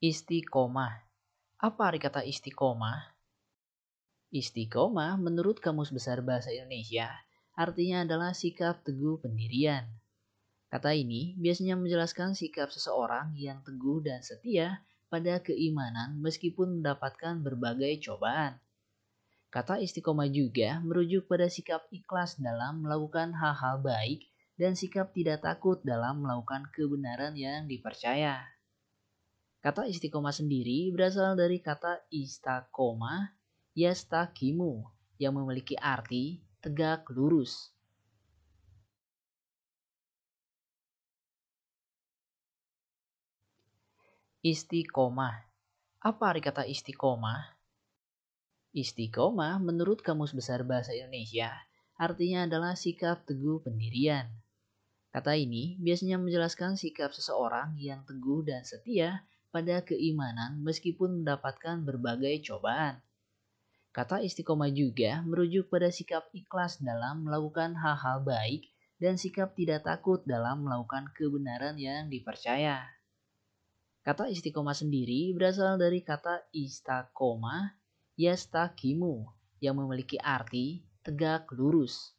Istiqomah. Apa arti kata istiqomah? Istiqomah menurut Kamus Besar Bahasa Indonesia artinya adalah sikap teguh pendirian. Kata ini biasanya menjelaskan sikap seseorang yang teguh dan setia pada keimanan meskipun mendapatkan berbagai cobaan. Kata istiqomah juga merujuk pada sikap ikhlas dalam melakukan hal-hal baik dan sikap tidak takut dalam melakukan kebenaran yang dipercaya. Kata istiqomah sendiri berasal dari kata istakoma yastakimu yang memiliki arti tegak lurus. Istiqomah. Apa arti kata istiqomah? Istiqomah menurut Kamus Besar Bahasa Indonesia artinya adalah sikap teguh pendirian. Kata ini biasanya menjelaskan sikap seseorang yang teguh dan setia pada keimanan meskipun mendapatkan berbagai cobaan. Kata istiqomah juga merujuk pada sikap ikhlas dalam melakukan hal-hal baik dan sikap tidak takut dalam melakukan kebenaran yang dipercaya. Kata istiqomah sendiri berasal dari kata istakoma yastakimu yang memiliki arti tegak lurus.